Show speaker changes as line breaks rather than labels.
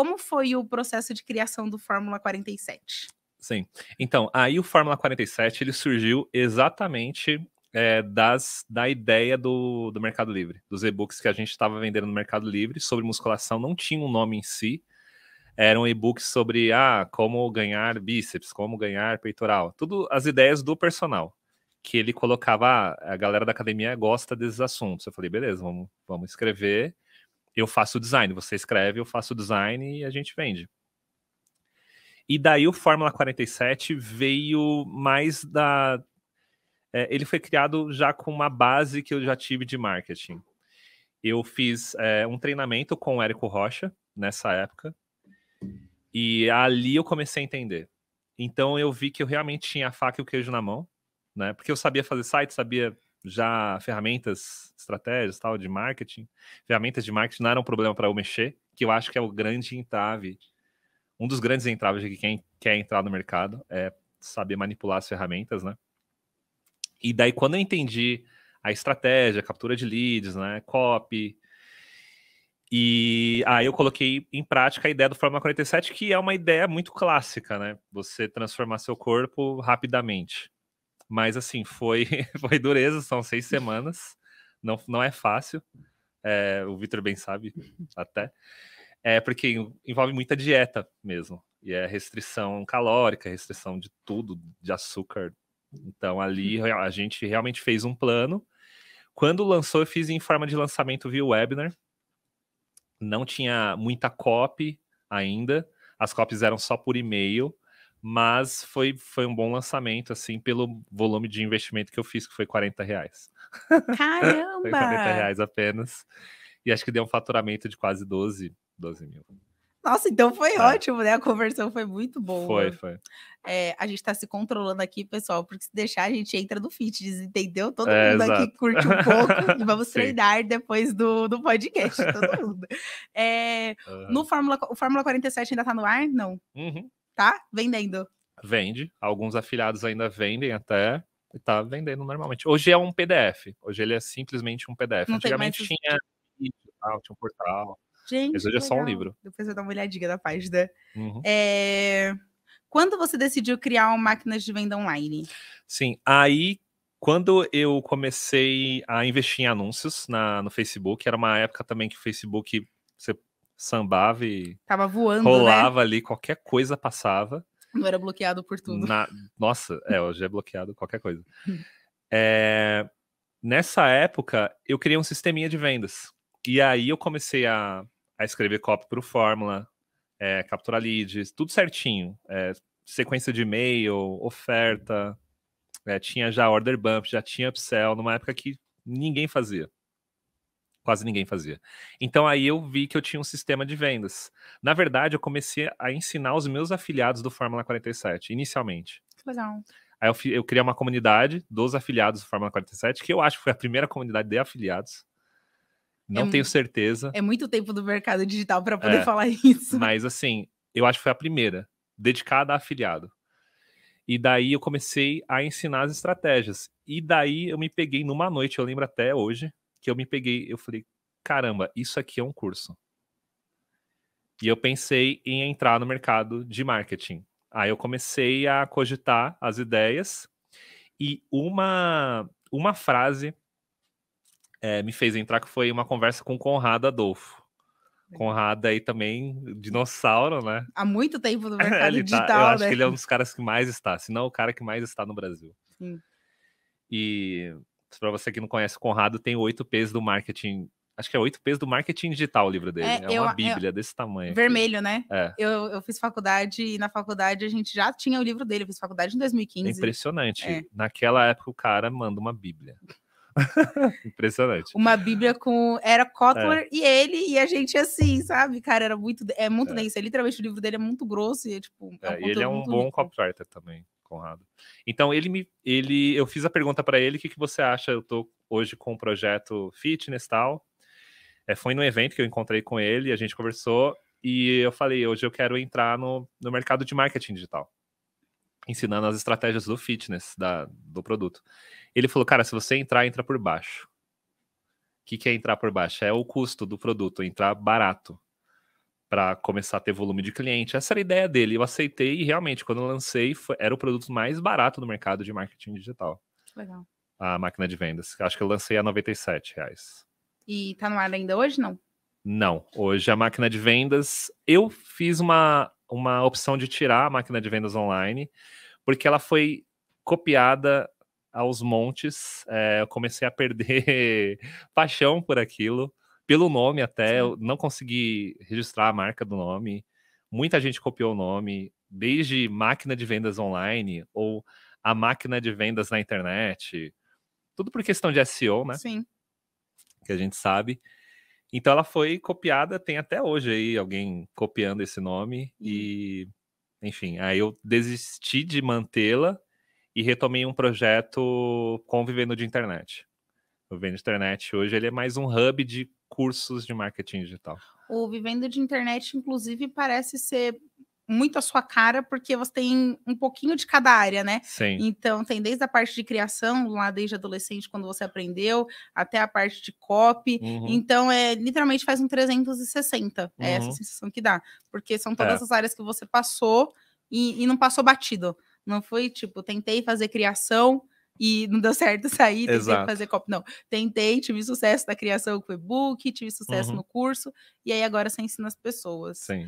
Como foi o processo de criação do Fórmula 47?
Sim. Então, aí o Fórmula 47 ele surgiu exatamente é, das, da ideia do, do Mercado Livre, dos e-books que a gente estava vendendo no Mercado Livre sobre musculação, não tinha um nome em si. Eram e-books sobre ah, como ganhar bíceps, como ganhar peitoral, tudo as ideias do personal. Que ele colocava, ah, a galera da academia gosta desses assuntos. Eu falei, beleza, vamos, vamos escrever eu faço o design, você escreve, eu faço o design e a gente vende. E daí o Fórmula 47 veio mais da. É, ele foi criado já com uma base que eu já tive de marketing. Eu fiz é, um treinamento com o Érico Rocha nessa época, e ali eu comecei a entender. Então eu vi que eu realmente tinha a faca e o queijo na mão, né? Porque eu sabia fazer site, sabia já ferramentas, estratégias, tal, de marketing. Ferramentas de marketing não eram um problema para eu mexer, que eu acho que é o grande entrave. Um dos grandes entraves de quem quer entrar no mercado é saber manipular as ferramentas, né? E daí, quando eu entendi a estratégia, a captura de leads, né, copy, e aí eu coloquei em prática a ideia do Fórmula 47, que é uma ideia muito clássica, né? Você transformar seu corpo rapidamente. Mas assim, foi, foi dureza, são seis semanas. Não, não é fácil. É, o Vitor bem sabe, até. É porque envolve muita dieta mesmo. E é restrição calórica, restrição de tudo, de açúcar. Então ali uhum. a gente realmente fez um plano. Quando lançou, eu fiz em forma de lançamento via webinar. Não tinha muita copy ainda. As copies eram só por e-mail mas foi, foi um bom lançamento, assim, pelo volume de investimento que eu fiz, que foi 40 reais. Caramba! foi 40 reais apenas. E acho que deu um faturamento de quase 12, 12 mil.
Nossa, então foi é. ótimo, né? A conversão foi muito boa. Foi, foi. É, a gente tá se controlando aqui, pessoal, porque se deixar a gente entra no fitness, entendeu? Todo é, mundo exato. aqui curte um pouco e vamos Sim. treinar depois do, do podcast, todo mundo. Uhum. No Fórmula, o Fórmula 47 ainda tá no ar? Não. Uhum tá vendendo.
Vende. Alguns afiliados ainda vendem até. E tá vendendo normalmente. Hoje é um PDF. Hoje ele é simplesmente um PDF. Não Antigamente tinha Ah, tinha um portal.
Gente, mas hoje é só um livro. Depois eu dou uma olhadinha na página. Uhum. É... Quando você decidiu criar máquinas de venda online?
Sim, aí quando eu comecei a investir em anúncios na, no Facebook, era uma época também que o Facebook você sambava e.
Tava voando. Né? Rolava
né? ali, qualquer coisa passava.
Não era bloqueado por tudo. Na...
Nossa, é, hoje é bloqueado qualquer coisa. É... Nessa época, eu criei um sisteminha de vendas. E aí eu comecei a, a escrever copy para o Fórmula, é, capturar leads, tudo certinho. É, sequência de e-mail, oferta. É, tinha já order bump, já tinha upsell, numa época que ninguém fazia quase ninguém fazia. Então aí eu vi que eu tinha um sistema de vendas. Na verdade, eu comecei a ensinar os meus afiliados do Fórmula 47, inicialmente. Legal. Aí eu, eu criei uma comunidade dos afiliados do Fórmula 47, que eu acho que foi a primeira comunidade de afiliados. É Não é, tenho certeza. É
muito tempo do mercado digital para poder é, falar isso.
Mas assim, eu acho que foi a primeira, dedicada a afiliado. E daí eu comecei a ensinar as estratégias. E daí eu me peguei numa noite, eu lembro até hoje, que eu me peguei, eu falei, caramba, isso aqui é um curso. E eu pensei em entrar no mercado de marketing. Aí eu comecei a cogitar as ideias e uma, uma frase é, me fez entrar, que foi uma conversa com Conrado Adolfo. Conrado aí também, dinossauro, né?
Há muito tempo no mercado ele digital, tá, eu né? acho que ele é um dos
caras que mais está, se não o cara que mais está no Brasil. Sim. E para você que não conhece o Conrado, tem oito P's do marketing. Acho que é oito P's do marketing digital o livro dele. É, é eu, uma é bíblia eu, desse tamanho. Vermelho,
aqui. né? É. Eu, eu fiz faculdade e na faculdade a gente já tinha o livro dele. Eu fiz faculdade em 2015. É
impressionante. É. Naquela época o cara manda uma bíblia. Impressionante.
Uma Bíblia com. Era Kotler é. e ele, e a gente assim, sabe? Cara, era muito. É muito é. denso. É, literalmente o livro dele é muito grosso e, tipo. É, um ele é um bom
copywriter também. Conrado. Então ele me, ele, eu fiz a pergunta para ele, o que, que você acha? Eu tô hoje com o um projeto fitness tal. É, foi num evento que eu encontrei com ele, a gente conversou e eu falei, hoje eu quero entrar no, no mercado de marketing digital, ensinando as estratégias do fitness da, do produto. Ele falou, cara, se você entrar, entra por baixo. O que, que é entrar por baixo? É o custo do produto, entrar barato para começar a ter volume de cliente. Essa era a ideia dele. Eu aceitei e realmente, quando lancei, foi, era o produto mais barato do mercado de marketing digital. Legal. A máquina de vendas. Acho que eu lancei a 97 reais.
E tá no ar ainda hoje, não?
Não. Hoje a máquina de vendas, eu fiz uma, uma opção de tirar a máquina de vendas online, porque ela foi copiada aos montes. É, eu comecei a perder paixão por aquilo pelo nome até, Sim. eu não consegui registrar a marca do nome. Muita gente copiou o nome, desde máquina de vendas online ou a máquina de vendas na internet. Tudo por questão de SEO, né? Sim. Que a gente sabe. Então ela foi copiada, tem até hoje aí alguém copiando esse nome e enfim, aí eu desisti de mantê-la e retomei um projeto convivendo de internet. O Vivendo de Internet hoje ele é mais um hub de cursos de marketing digital.
O Vivendo de Internet, inclusive, parece ser muito a sua cara, porque você tem um pouquinho de cada área, né? Sim. Então, tem desde a parte de criação, lá desde adolescente, quando você aprendeu, até a parte de copy. Uhum. Então, é literalmente faz um 360. Uhum. É essa uhum. sensação que dá. Porque são é. todas é. as áreas que você passou e, e não passou batido. Não foi tipo, tentei fazer criação, e não deu certo sair, tentei Exato. fazer copo. Não, tentei, tive sucesso na criação com o e-book, tive sucesso uhum. no curso, e aí agora você ensina as pessoas.
Sim.